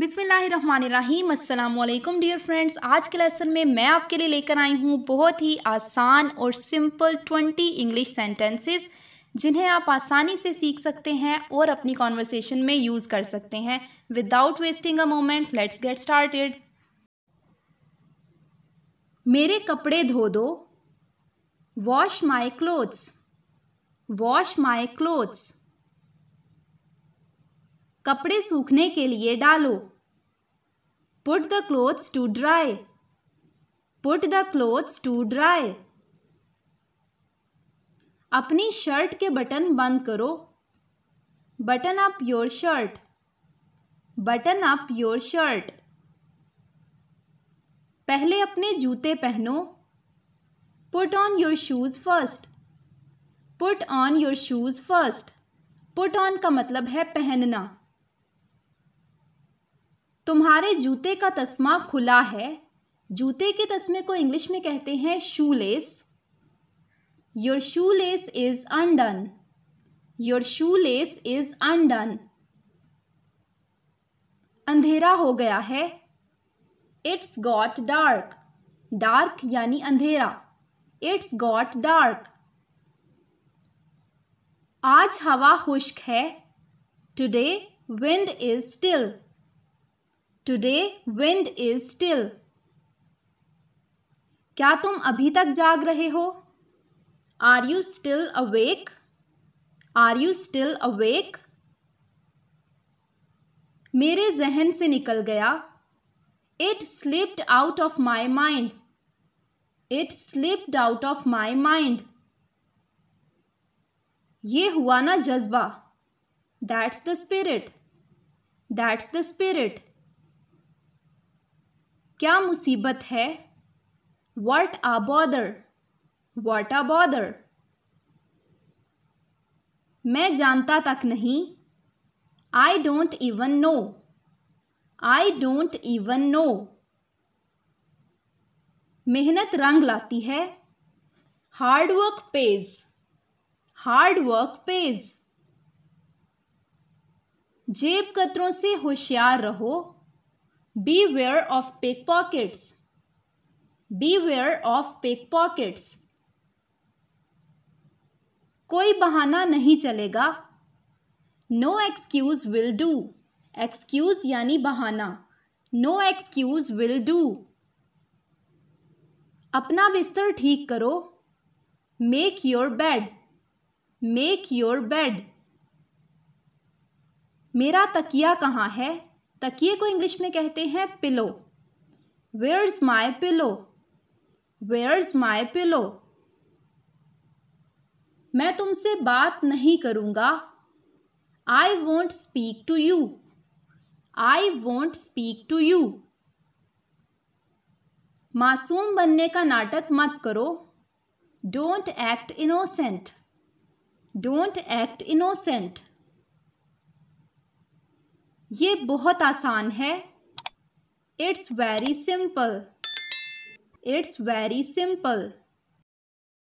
बिसमीम अल्लाम dear friends आज के लेसन में मैं आपके लिए लेकर आई हूँ बहुत ही आसान और सिंपल ट्वेंटी इंग्लिश सेंटेंसेस जिन्हें आप आसानी से सीख सकते हैं और अपनी कॉन्वर्सेशन में यूज़ कर सकते हैं without wasting a moment let's get started मेरे कपड़े धो दो wash my clothes wash my clothes कपड़े सूखने के लिए डालो put the clothes to dry put the clothes to dry अपनी शर्ट के बटन बंद करो button up your shirt button up your shirt पहले अपने जूते पहनो put on your shoes first put on your shoes first put on का मतलब है पहनना तुम्हारे जूते का तस्मा खुला है जूते के तस्मे को इंग्लिश में कहते हैं shoelace your shoelace is undone your shoelace is undone अंधेरा हो गया है इट्स गॉट डार्क डार्क यानी अंधेरा इट्स गॉट डार्क आज हवा खुश्क है today wind is still today wind is still क्या तुम अभी तक जाग रहे हो are you still awake are you still awake मेरे जहन से निकल गया it slipped out of my mind it slipped out of my mind ये हुआ ना जज्बा that's the spirit that's the spirit क्या मुसीबत है what a bother what a bother मैं जानता तक नहीं I don't even no I don't even know मेहनत रंग लाती है hard work pays hard work pays जेब कतरों से होशियार रहो beware of pockets beware of pickpockets कोई बहाना नहीं चलेगा no excuse will do excuse यानी बहाना नो एक्सक्यूज विल डू अपना बिस्तर ठीक करो make your bed make your bed मेरा तकिया कहाँ है तकिए को इंग्लिश में कहते हैं pillow where is my pillow where is my pillow मैं तुमसे बात नहीं करूँगा I won't speak to you I won't speak to you मासूम बनने का नाटक मत करो don't act innocent don't act innocent ये बहुत आसान है it's very simple it's very simple